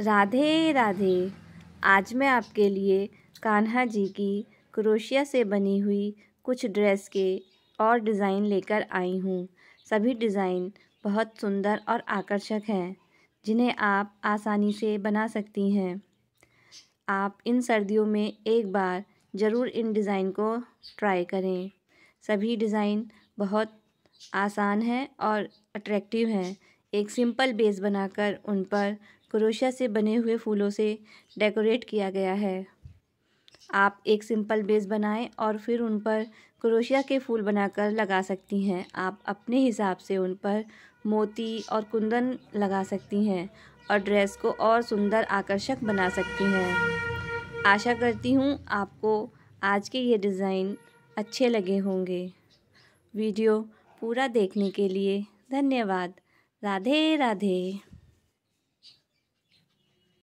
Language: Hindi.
राधे राधे आज मैं आपके लिए कान्हा जी की क्रोशिया से बनी हुई कुछ ड्रेस के और डिज़ाइन लेकर आई हूँ सभी डिज़ाइन बहुत सुंदर और आकर्षक हैं जिन्हें आप आसानी से बना सकती हैं आप इन सर्दियों में एक बार ज़रूर इन डिज़ाइन को ट्राई करें सभी डिज़ाइन बहुत आसान हैं और अट्रैक्टिव हैं एक सिंपल बेस बनाकर उन पर क्रोशिया से बने हुए फूलों से डेकोरेट किया गया है आप एक सिंपल बेस बनाएं और फिर उन पर क्रोशिया के फूल बनाकर लगा सकती हैं आप अपने हिसाब से उन पर मोती और कुंदन लगा सकती हैं और ड्रेस को और सुंदर आकर्षक बना सकती हैं आशा करती हूँ आपको आज के ये डिज़ाइन अच्छे लगे होंगे वीडियो पूरा देखने के लिए धन्यवाद राधे राधे